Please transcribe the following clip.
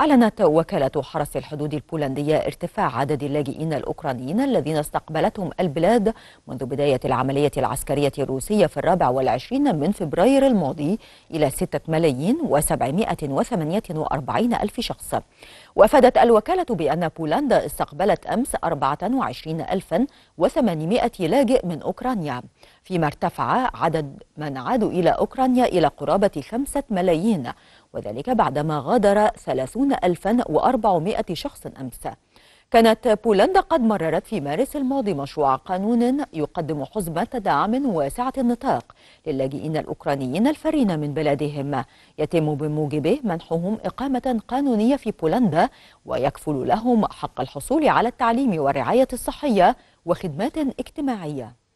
أعلنت وكالة حرس الحدود البولندية ارتفاع عدد اللاجئين الأوكرانيين الذين استقبلتهم البلاد منذ بداية العملية العسكرية الروسية في الرابع والعشرين من فبراير الماضي إلى ستة ملايين وسبعمائة وثمانية وأربعين ألف شخص وأفادت الوكالة بأن بولندا استقبلت أمس أربعة وعشرين ألفا وثمانمائة لاجئ من أوكرانيا فيما ارتفع عدد من عادوا إلى أوكرانيا إلى قرابة خمسة ملايين وذلك بعدما غادر 30400 شخص أمس كانت بولندا قد مررت في مارس الماضي مشروع قانون يقدم حزمة دعم واسعة النطاق للاجئين الأوكرانيين الفارين من بلادهم يتم بموجبه منحهم إقامة قانونية في بولندا ويكفل لهم حق الحصول على التعليم والرعاية الصحية وخدمات اجتماعية